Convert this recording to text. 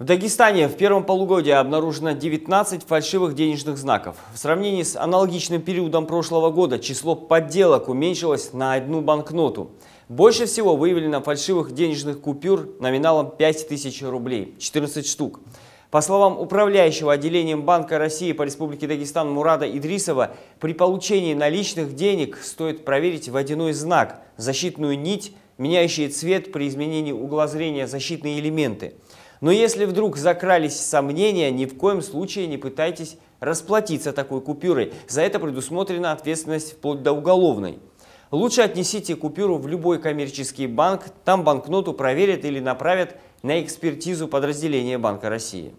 В Дагестане в первом полугодии обнаружено 19 фальшивых денежных знаков. В сравнении с аналогичным периодом прошлого года число подделок уменьшилось на одну банкноту. Больше всего выявлено фальшивых денежных купюр номиналом 5000 рублей, 14 штук. По словам управляющего отделением Банка России по Республике Дагестан Мурада Идрисова, при получении наличных денег стоит проверить водяной знак, защитную нить, меняющий цвет при изменении угла зрения защитные элементы – но если вдруг закрались сомнения, ни в коем случае не пытайтесь расплатиться такой купюрой. За это предусмотрена ответственность вплоть до уголовной. Лучше отнесите купюру в любой коммерческий банк, там банкноту проверят или направят на экспертизу подразделения Банка России.